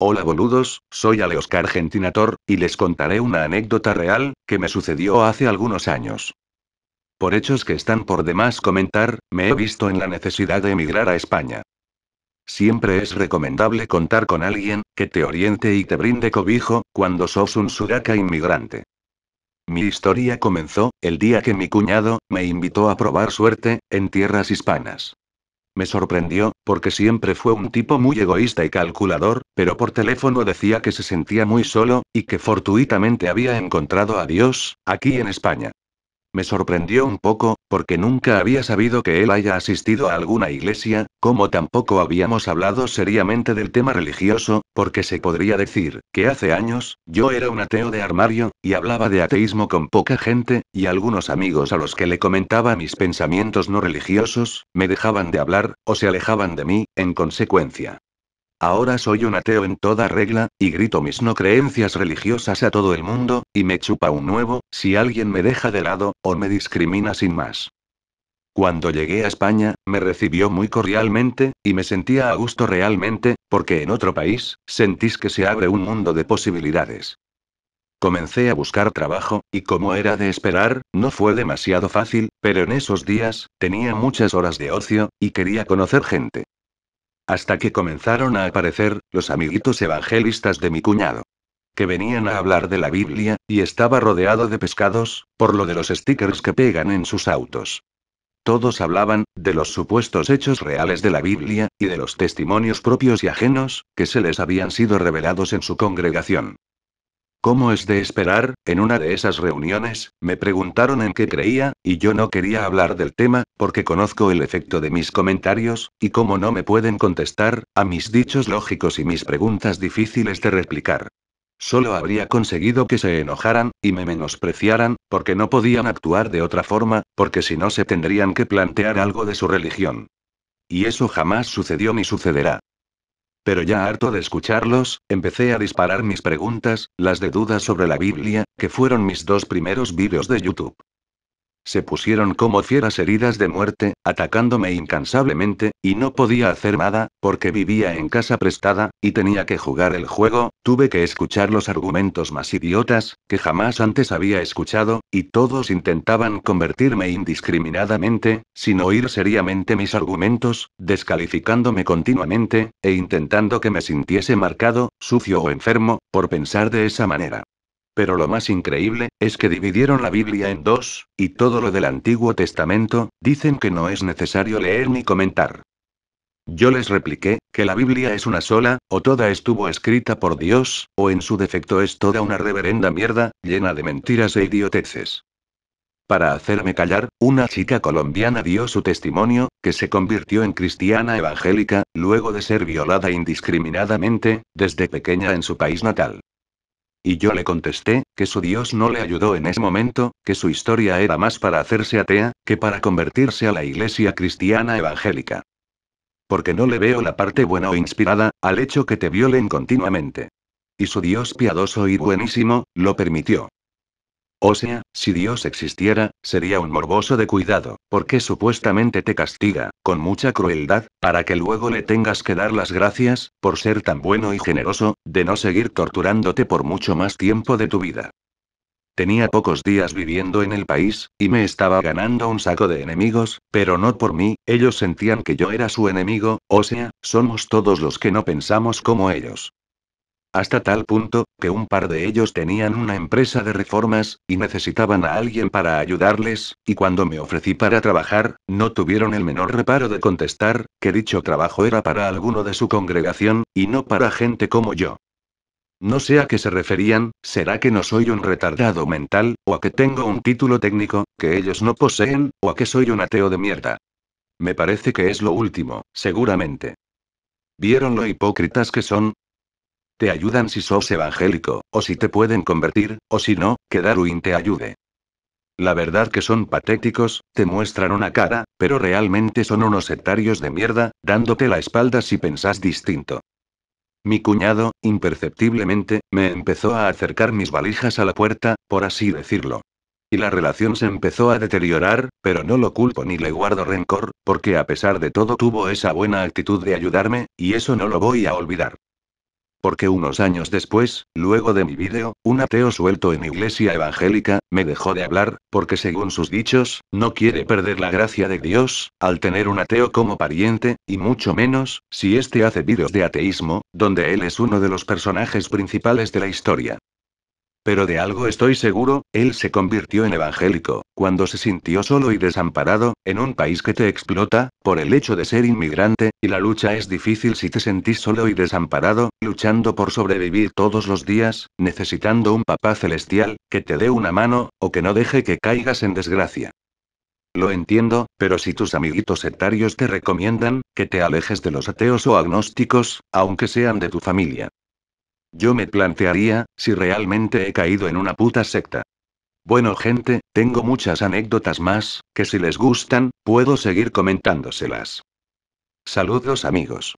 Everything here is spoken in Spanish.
Hola boludos, soy Aleoscar Gentinator, y les contaré una anécdota real, que me sucedió hace algunos años. Por hechos que están por demás comentar, me he visto en la necesidad de emigrar a España. Siempre es recomendable contar con alguien, que te oriente y te brinde cobijo, cuando sos un sudaca inmigrante. Mi historia comenzó, el día que mi cuñado, me invitó a probar suerte, en tierras hispanas. Me sorprendió, porque siempre fue un tipo muy egoísta y calculador, pero por teléfono decía que se sentía muy solo, y que fortuitamente había encontrado a Dios, aquí en España. Me sorprendió un poco, porque nunca había sabido que él haya asistido a alguna iglesia, como tampoco habíamos hablado seriamente del tema religioso, porque se podría decir, que hace años, yo era un ateo de armario, y hablaba de ateísmo con poca gente, y algunos amigos a los que le comentaba mis pensamientos no religiosos, me dejaban de hablar, o se alejaban de mí, en consecuencia. Ahora soy un ateo en toda regla, y grito mis no creencias religiosas a todo el mundo, y me chupa un nuevo, si alguien me deja de lado, o me discrimina sin más. Cuando llegué a España, me recibió muy cordialmente, y me sentía a gusto realmente, porque en otro país, sentís que se abre un mundo de posibilidades. Comencé a buscar trabajo, y como era de esperar, no fue demasiado fácil, pero en esos días, tenía muchas horas de ocio, y quería conocer gente. Hasta que comenzaron a aparecer, los amiguitos evangelistas de mi cuñado. Que venían a hablar de la Biblia, y estaba rodeado de pescados, por lo de los stickers que pegan en sus autos. Todos hablaban, de los supuestos hechos reales de la Biblia, y de los testimonios propios y ajenos, que se les habían sido revelados en su congregación. Como es de esperar, en una de esas reuniones, me preguntaron en qué creía, y yo no quería hablar del tema, porque conozco el efecto de mis comentarios, y como no me pueden contestar, a mis dichos lógicos y mis preguntas difíciles de replicar. Solo habría conseguido que se enojaran, y me menospreciaran, porque no podían actuar de otra forma, porque si no se tendrían que plantear algo de su religión. Y eso jamás sucedió ni sucederá. Pero ya harto de escucharlos, empecé a disparar mis preguntas, las de dudas sobre la Biblia, que fueron mis dos primeros vídeos de YouTube. Se pusieron como fieras heridas de muerte, atacándome incansablemente, y no podía hacer nada, porque vivía en casa prestada, y tenía que jugar el juego, tuve que escuchar los argumentos más idiotas, que jamás antes había escuchado, y todos intentaban convertirme indiscriminadamente, sin oír seriamente mis argumentos, descalificándome continuamente, e intentando que me sintiese marcado, sucio o enfermo, por pensar de esa manera. Pero lo más increíble, es que dividieron la Biblia en dos, y todo lo del Antiguo Testamento, dicen que no es necesario leer ni comentar. Yo les repliqué, que la Biblia es una sola, o toda estuvo escrita por Dios, o en su defecto es toda una reverenda mierda, llena de mentiras e idioteces. Para hacerme callar, una chica colombiana dio su testimonio, que se convirtió en cristiana evangélica, luego de ser violada indiscriminadamente, desde pequeña en su país natal. Y yo le contesté, que su Dios no le ayudó en ese momento, que su historia era más para hacerse atea, que para convertirse a la iglesia cristiana evangélica. Porque no le veo la parte buena o inspirada, al hecho que te violen continuamente. Y su Dios piadoso y buenísimo, lo permitió. O sea, si Dios existiera, sería un morboso de cuidado, porque supuestamente te castiga, con mucha crueldad, para que luego le tengas que dar las gracias, por ser tan bueno y generoso, de no seguir torturándote por mucho más tiempo de tu vida. Tenía pocos días viviendo en el país, y me estaba ganando un saco de enemigos, pero no por mí, ellos sentían que yo era su enemigo, o sea, somos todos los que no pensamos como ellos hasta tal punto, que un par de ellos tenían una empresa de reformas, y necesitaban a alguien para ayudarles, y cuando me ofrecí para trabajar, no tuvieron el menor reparo de contestar, que dicho trabajo era para alguno de su congregación, y no para gente como yo. No sé a qué se referían, será que no soy un retardado mental, o a que tengo un título técnico, que ellos no poseen, o a que soy un ateo de mierda. Me parece que es lo último, seguramente. Vieron lo hipócritas que son, te ayudan si sos evangélico, o si te pueden convertir, o si no, que Darwin te ayude. La verdad que son patéticos, te muestran una cara, pero realmente son unos sectarios de mierda, dándote la espalda si pensás distinto. Mi cuñado, imperceptiblemente, me empezó a acercar mis valijas a la puerta, por así decirlo. Y la relación se empezó a deteriorar, pero no lo culpo ni le guardo rencor, porque a pesar de todo tuvo esa buena actitud de ayudarme, y eso no lo voy a olvidar. Porque unos años después, luego de mi vídeo, un ateo suelto en iglesia evangélica, me dejó de hablar, porque según sus dichos, no quiere perder la gracia de Dios, al tener un ateo como pariente, y mucho menos, si éste hace vídeos de ateísmo, donde él es uno de los personajes principales de la historia. Pero de algo estoy seguro, él se convirtió en evangélico, cuando se sintió solo y desamparado, en un país que te explota, por el hecho de ser inmigrante, y la lucha es difícil si te sentís solo y desamparado, luchando por sobrevivir todos los días, necesitando un papá celestial, que te dé una mano, o que no deje que caigas en desgracia. Lo entiendo, pero si tus amiguitos sectarios te recomiendan, que te alejes de los ateos o agnósticos, aunque sean de tu familia. Yo me plantearía, si realmente he caído en una puta secta. Bueno gente, tengo muchas anécdotas más, que si les gustan, puedo seguir comentándoselas. Saludos amigos.